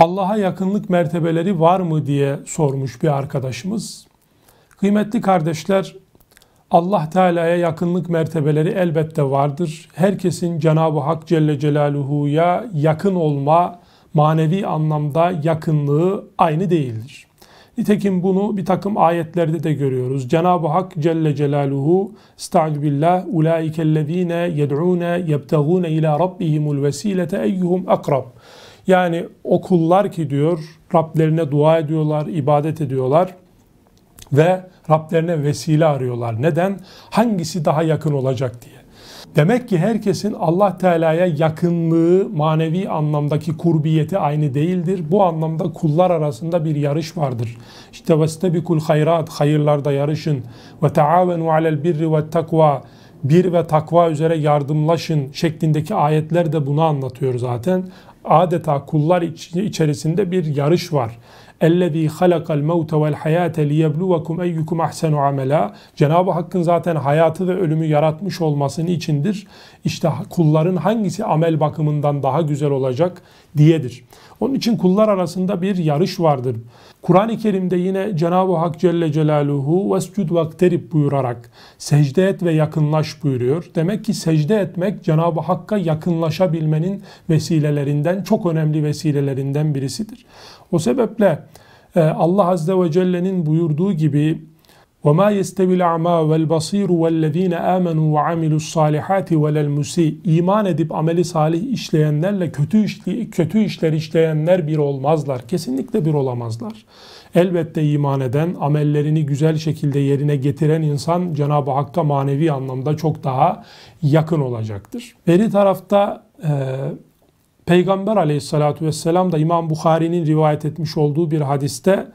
Allah'a yakınlık mertebeleri var mı diye sormuş bir arkadaşımız. Kıymetli kardeşler, Allah Teala'ya yakınlık mertebeleri elbette vardır. Herkesin Cenab-ı Hak Celle Celaluhu'ya yakın olma, manevi anlamda yakınlığı aynı değildir. Nitekim bunu bir takım ayetlerde de görüyoruz. Cenab-ı Hak Celle Celaluhu Estaizu billah Ulaikellezine yed'une yebtegune ila rabbihimul vesilete eyyuhum akrab yani okullar ki diyor Rablerine dua ediyorlar, ibadet ediyorlar ve Rablerine vesile arıyorlar. Neden? Hangisi daha yakın olacak diye. Demek ki herkesin Allah Teala'ya yakınlığı, manevi anlamdaki kurbiyeti aynı değildir. Bu anlamda kullar arasında bir yarış vardır. İşte vestebikul hayrat, hayırlarda yarışın. Ve taavenu alel birri ve takva, bir ve takva üzere yardımlaşın şeklindeki ayetler de bunu anlatıyor zaten adeta kullar içerisinde bir yarış var. اَلَّذ۪ي خَلَقَ الْمَوْتَ وَالْحَيَاةَ لِيَبْلُوَكُمْ اَيُّكُمْ اَحْسَنُ عَمَلًا Cenab-ı Hakk'ın zaten hayatı ve ölümü yaratmış olmasını içindir. İşte kulların hangisi amel bakımından daha güzel olacak diyedir. Onun için kullar arasında bir yarış vardır. Kur'an-ı Kerim'de yine Cenab-ı Hak Celle Celaluhu vescud Vakterip buyurarak secde et ve yakınlaş buyuruyor. Demek ki secde etmek Cenab-ı Hakk'a yakınlaşabilmenin vesilelerinden, çok önemli vesilelerinden birisidir. O sebeple e, Allah Azze ve Celle'nin buyurduğu gibi وَمَا يَسْتَوِي الْاَعْمَى وَالْبَصِيرُ وَالَّذ۪ينَ آمَنُوا وَعَمِلُوا الصَّالِحَاتِ وَلَلْمُسِيء İman edip ameli salih işleyenlerle kötü, işli, kötü işler işleyenler bir olmazlar. Kesinlikle bir olamazlar. Elbette iman eden, amellerini güzel şekilde yerine getiren insan Cenab-ı Hak'ta manevi anlamda çok daha yakın olacaktır. Beri tarafta e, Peygamber aleyhissalatu vesselam da İmam Bukhari'nin rivayet etmiş olduğu bir hadiste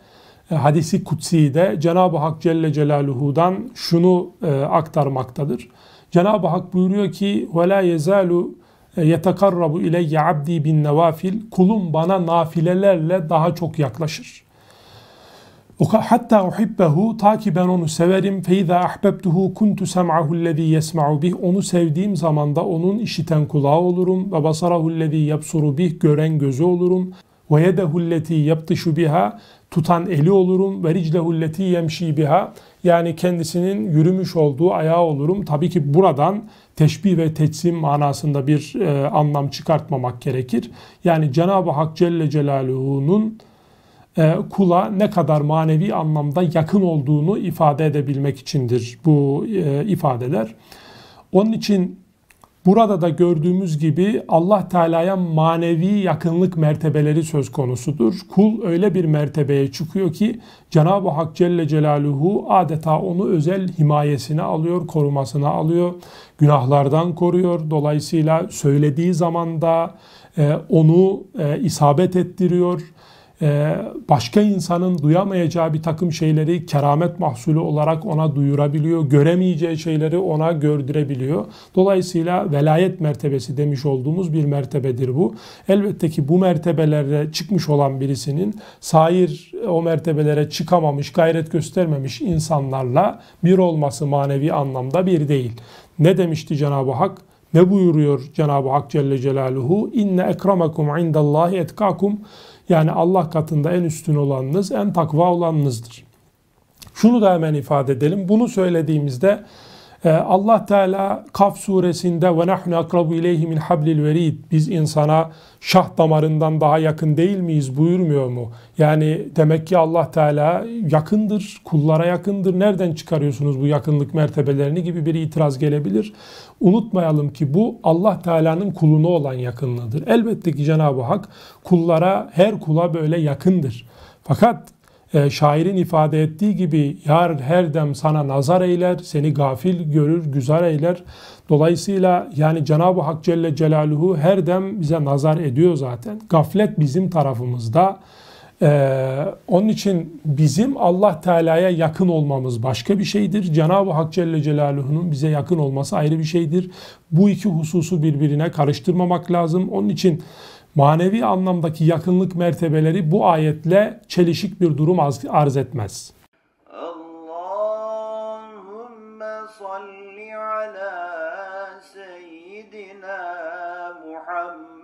e, hadisi kutsi de Cenab-ı Hak Celle Celaluhu'dan şunu e, aktarmaktadır. Cenab-ı Hak buyuruyor ki وَلَا يَزَالُ يَتَقَرَّبُ اِلَيَّ عَبْدِي bin nevafil Kulum bana nafilelerle daha çok yaklaşır. Hatta uhibbehu ta ki ben onu severim. Feiza ahbebtuhu kuntu sem'ahu allazi yesma'u bih. Onu sevdiğim zaman da onun işiten kulağı olurum ve basarahu allazi yapsuru bih gören gözü olurum. Ve yedehu allati yaptışu biha tutan eli olurum. Ve riclehulleti yemşi biha. Yani kendisinin yürümüş olduğu ayağı olurum. Tabii ki buradan teşbih ve teçsim manasında bir e, anlam çıkartmamak gerekir. Yani Cenab-ı Hak Celle Celaluhu'nun e, kula ne kadar manevi anlamda yakın olduğunu ifade edebilmek içindir bu e, ifadeler. Onun için Burada da gördüğümüz gibi Allah Teala'ya manevi yakınlık mertebeleri söz konusudur. Kul öyle bir mertebeye çıkıyor ki Cenab-ı Hak Celle Celaluhu adeta onu özel himayesine alıyor, korumasına alıyor, günahlardan koruyor. Dolayısıyla söylediği zamanda e, onu e, isabet ettiriyor ee, başka insanın duyamayacağı bir takım şeyleri keramet mahsulü olarak ona duyurabiliyor. Göremeyeceği şeyleri ona gördürebiliyor. Dolayısıyla velayet mertebesi demiş olduğumuz bir mertebedir bu. Elbette ki bu mertebelerde çıkmış olan birisinin sair o mertebelere çıkamamış, gayret göstermemiş insanlarla bir olması manevi anlamda bir değil. Ne demişti Cenab-ı Hak? Ne buyuruyor Cenab-ı Hak Celle Celaluhu? İnne ekramakum indallahi etkakum. Yani Allah katında en üstün olanınız, en takva olanınızdır. Şunu da hemen ifade edelim. Bunu söylediğimizde ee, Allah Teala Kaf suresinde ve nahnu akrabu ileyhi min hablil verid biz insana şah damarından daha yakın değil miyiz buyurmuyor mu? Yani demek ki Allah Teala yakındır, kullara yakındır. Nereden çıkarıyorsunuz bu yakınlık mertebelerini gibi bir itiraz gelebilir. Unutmayalım ki bu Allah Teala'nın kulunu olan yakınlığıdır. Elbette ki Cenab-ı Hak kullara her kula böyle yakındır. Fakat e, şairin ifade ettiği gibi yar her dem sana nazar eyler, seni gafil görür, güzel eyler. Dolayısıyla yani Cenab-ı Hak Celle Celaluhu her dem bize nazar ediyor zaten. Gaflet bizim tarafımızda. Ee, onun için bizim Allah Teala'ya yakın olmamız başka bir şeydir. Cenab-ı Hak Celle Celaluhu'nun bize yakın olması ayrı bir şeydir. Bu iki hususu birbirine karıştırmamak lazım. Onun için manevi anlamdaki yakınlık mertebeleri bu ayetle çelişik bir durum arz etmez. Allahümme ala seyyidina Muhammed